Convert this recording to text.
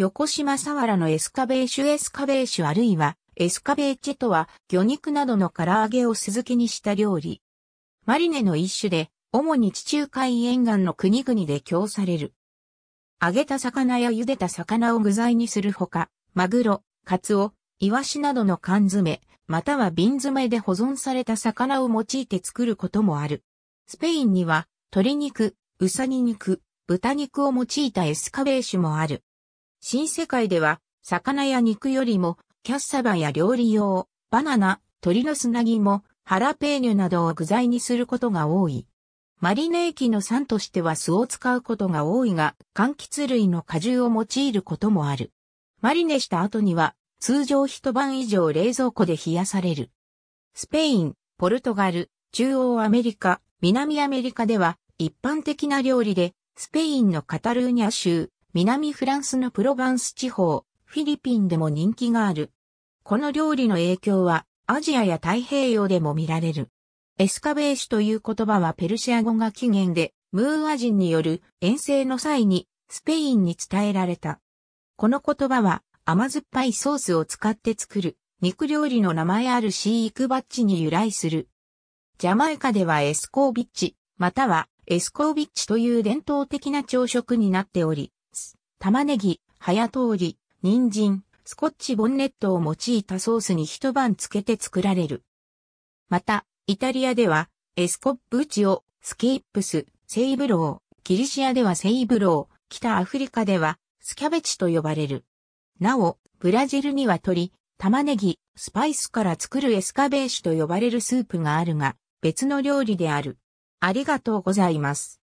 横島サワラのエスカベーシュエスカベーシュあるいはエスカベーチェとは魚肉などの唐揚げを酢漬けにした料理。マリネの一種で主に地中海沿岸の国々で供される。揚げた魚や茹でた魚を具材にするほか、マグロ、カツオ、イワシなどの缶詰、または瓶詰で保存された魚を用いて作ることもある。スペインには、鶏肉、ウサギ肉、豚肉を用いたエスカベーシュもある。新世界では、魚や肉よりも、キャッサバや料理用、バナナ、鳥の砂肝、ハラペーニュなどを具材にすることが多い。マリネ液の酸としては酢を使うことが多いが、柑橘類の果汁を用いることもある。マリネした後には、通常一晩以上冷蔵庫で冷やされる。スペイン、ポルトガル、中央アメリカ、南アメリカでは、一般的な料理で、スペインのカタルーニャ州、南フランスのプロヴァンス地方、フィリピンでも人気がある。この料理の影響はアジアや太平洋でも見られる。エスカベーシュという言葉はペルシア語が起源で、ムーア人による遠征の際にスペインに伝えられた。この言葉は甘酸っぱいソースを使って作る肉料理の名前あるシークバッチに由来する。ジャマイカではエスコービッチ、またはエスコービッチという伝統的な朝食になっており、玉ねぎ、早通り、人参、スコッチボンネットを用いたソースに一晩漬けて作られる。また、イタリアでは、エスコップチを、スキップス、セイブロー、ギリシアではセイブロー、北アフリカでは、スキャベチと呼ばれる。なお、ブラジルには鶏、玉ねぎ、スパイスから作るエスカベーシュと呼ばれるスープがあるが、別の料理である。ありがとうございます。